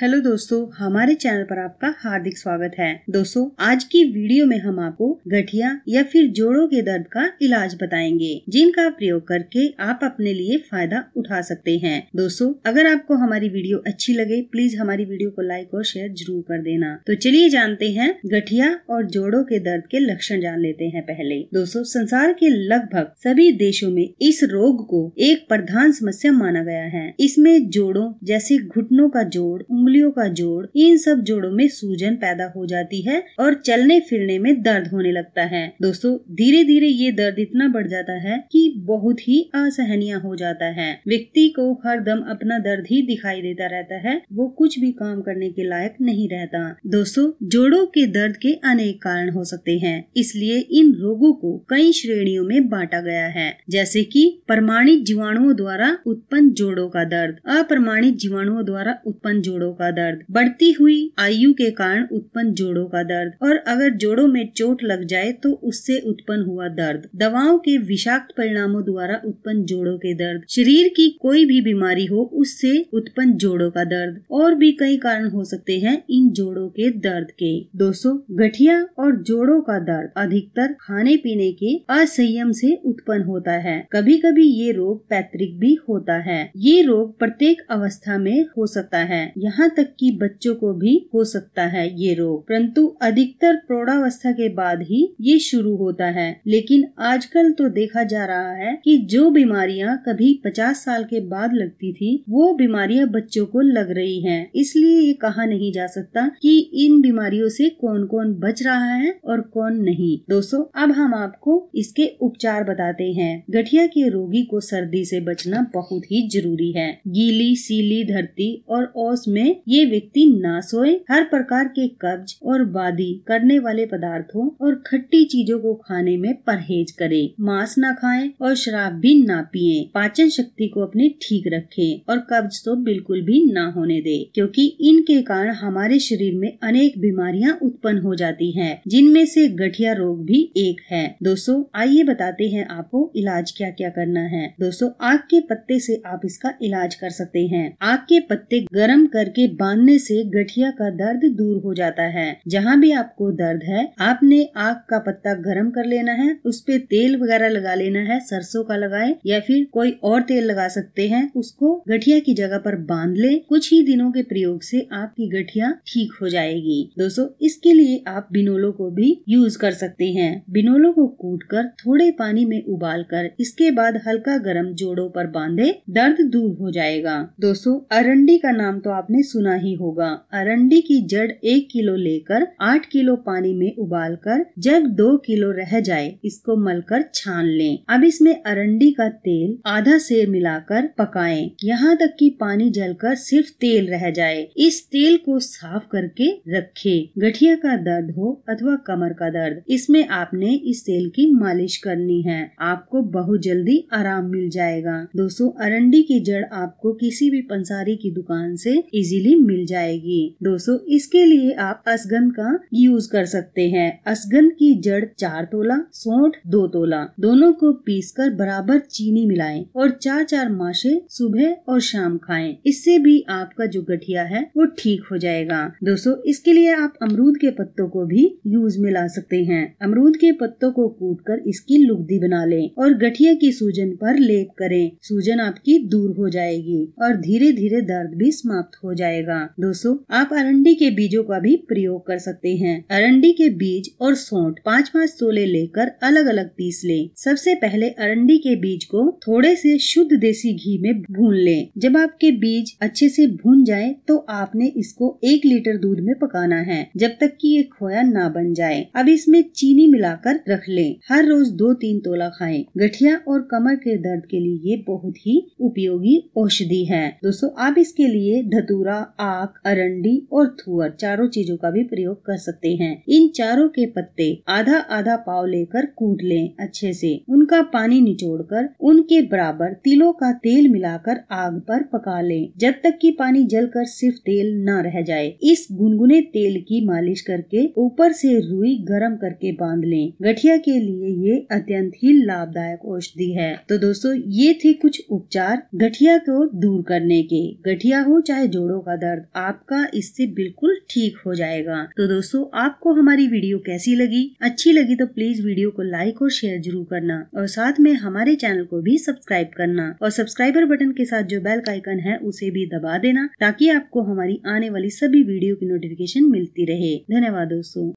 hello दोस्तों हमारे channel पर आपका हार्दिक स्वागत है दोस्तों आज की वीडियो में हम आपको गठिया या फिर जोड़ों के दर्द का इलाज बताएंगे जिनका प्रयोग करके आप अपने लिए फायदा उठा सकते हैं दोस्तों अगर आपको हमारी वीडियो अच्छी लगे प्लीज हमारी वीडियो को लाइक और शेयर जरूर कर देना तो चलिए जानते हैं गठिया और जोड़ो के दर्द के लक्षण जान लेते हैं पहले दोस्तों संसार के लगभग सभी देशों में इस रोग को एक प्रधान समस्या माना गया है इसमें जोड़ो जैसे घुटनों का जोड़ उंगलियों का जोड़ इन सब जोड़ों में सूजन पैदा हो जाती है और चलने फिरने में दर्द होने लगता है दोस्तों धीरे धीरे ये दर्द इतना बढ़ जाता है कि बहुत ही असहनीय हो जाता है व्यक्ति को हर दम अपना दर्द ही दिखाई देता रहता है वो कुछ भी काम करने के लायक नहीं रहता दोस्तों जोड़ो के दर्द के अनेक कारण हो सकते हैं इसलिए इन रोगों को कई श्रेणियों में बांटा गया है जैसे कि प्रमाणित जीवाणुओं द्वारा उत्पन्न जोड़ों का दर्द अप्रमाणित जीवाणुओं द्वारा उत्पन्न जोड़ों का दर्द बढ़ती हुई आयु के कारण उत्पन्न जोड़ों का दर्द और अगर जोड़ों में चोट लग जाए तो उससे उत्पन्न हुआ दर्द दवाओं के विषाक्त परिणामों द्वारा उत्पन्न जोड़ों के दर्द शरीर की कोई भी बीमारी हो उससे उत्पन्न जोड़ों का दर्द और भी कई कारण हो सकते हैं इन जोड़ों के दर्द के दोस्तों गठिया और जोड़ों का दर्द अधिकतर खाने पीने के असंयम से उत्पन्न होता है कभी कभी ये रोग पैतृक भी होता है ये रोग प्रत्येक अवस्था में हो सकता है यहाँ यहाँ तक कि बच्चों को भी हो सकता है ये रोग परंतु अधिकतर प्रौढ़ावस्था के बाद ही ये शुरू होता है लेकिन आजकल तो देखा जा रहा है कि जो बीमारियाँ कभी 50 साल के बाद लगती थी वो बीमारियाँ बच्चों को लग रही हैं इसलिए ये कहा नहीं जा सकता कि इन बीमारियों से कौन कौन बच रहा है और कौन नहीं दोस्तों अब हम आपको इसके उपचार बताते हैं गठिया के रोगी को सर्दी से बचना बहुत ही जरूरी है गीली सीली धरती और औस में ये व्यक्ति ना सोए हर प्रकार के कब्ज और वादी करने वाले पदार्थों और खट्टी चीजों को खाने में परहेज करे मांस ना खाए और शराब भी ना पिए पाचन शक्ति को अपने ठीक रखे और कब्ज तो बिल्कुल भी ना होने दे क्योंकि इनके कारण हमारे शरीर में अनेक बीमारियां उत्पन्न हो जाती हैं जिनमें से गठिया रोग भी एक है दोस्तों आइए बताते हैं आपको इलाज क्या क्या करना है दोस्तों आग के पत्ते से आप इसका इलाज कर सकते हैं आग के पत्ते गर्म करके के बांधने से गठिया का दर्द दूर हो जाता है जहाँ भी आपको दर्द है आपने आग का पत्ता गर्म कर लेना है उस पे तेल वगैरह लगा लेना है सरसों का लगाए या फिर कोई और तेल लगा सकते हैं उसको गठिया की जगह पर बांध ले कुछ ही दिनों के प्रयोग से आपकी गठिया ठीक हो जाएगी दोस्तों इसके लिए आप बिनोलो को भी यूज कर सकते हैं बिनोलो को कूट कर थोड़े पानी में उबाल कर इसके बाद हल्का गर्म जोड़ों पर बांधे दर्द दूर हो जाएगा दोस्तों अरंडी का नाम तो आपने सुना ही होगा अरंडी की जड़ एक किलो लेकर आठ किलो पानी में उबाल कर जब दो किलो रह जाए इसको मलकर छान लें अब इसमें अरंडी का तेल आधा मिला मिलाकर पकाएं यहाँ तक कि पानी जलकर सिर्फ तेल रह जाए इस तेल को साफ करके रखें गठिया का दर्द हो अथवा कमर का दर्द इसमें आपने इस तेल की मालिश करनी है आपको बहुत जल्दी आराम मिल जाएगा दोस्तों अरंडी की जड़ आपको किसी भी पंसारी की दुकान से इजीली इजीली मिल जाएगी दोस्तों इसके लिए आप असगन का यूज कर सकते हैं असगन की जड़ चार तोला सोठ दो तोला दोनों को पीस कर बराबर चीनी मिलाए और चार चार माशे सुबह और शाम खाए इससे भी आपका जो गठिया है वो ठीक हो जाएगा दोस्तों इसके लिए आप अमरूद के पत्तों को भी यूज में ला सकते हैं अमरूद के पत्तों को कूट कर इसकी लुगदी बना लें और गठिया की सूजन पर लेप करें सूजन आपकी दूर हो जाएगी और धीरे धीरे दर्द भी समाप्त हो जाए जाएगा दोस्तों आप अरंडी के बीजों का भी प्रयोग कर सकते हैं अरंडी के बीज और सोट पाँच पाँच तोले लेकर अलग अलग पीस ले सबसे पहले अरंडी के बीज को थोड़े से शुद्ध देसी घी में भून ले जब आपके बीज अच्छे से भून जाए तो आपने इसको एक लीटर दूध में पकाना है जब तक कि ये खोया ना बन जाए अब इसमें चीनी मिलाकर रख लें हर रोज दो तीन तोला खाएं गठिया और कमर के दर्द के लिए ये बहुत ही उपयोगी औषधि है दोस्तों आप इसके लिए धतूरा लावा आक अरंडी और थुअर चारों चीजों का भी प्रयोग कर सकते हैं इन चारों के पत्ते आधा आधा पाव लेकर कूट लें अच्छे से उनका पानी निचोड़कर उनके बराबर तिलों का तेल मिलाकर आग पर पका लें जब तक कि पानी जलकर सिर्फ तेल न रह जाए इस गुनगुने तेल की मालिश करके ऊपर से रुई गर्म करके बांध लें गठिया के लिए ये अत्यंत ही लाभदायक औषधि है तो दोस्तों ये थे कुछ उपचार गठिया को दूर करने के गठिया हो चाहे जोड़ों का दर्द आपका इससे बिल्कुल ठीक हो जाएगा तो दोस्तों आपको हमारी वीडियो कैसी लगी अच्छी लगी तो प्लीज वीडियो को लाइक और शेयर जरूर करना और साथ में हमारे चैनल को भी सब्सक्राइब करना और सब्सक्राइबर बटन के साथ जो बेल का आइकन है उसे भी दबा देना ताकि आपको हमारी आने वाली सभी वीडियो की नोटिफिकेशन मिलती रहे धन्यवाद दोस्तों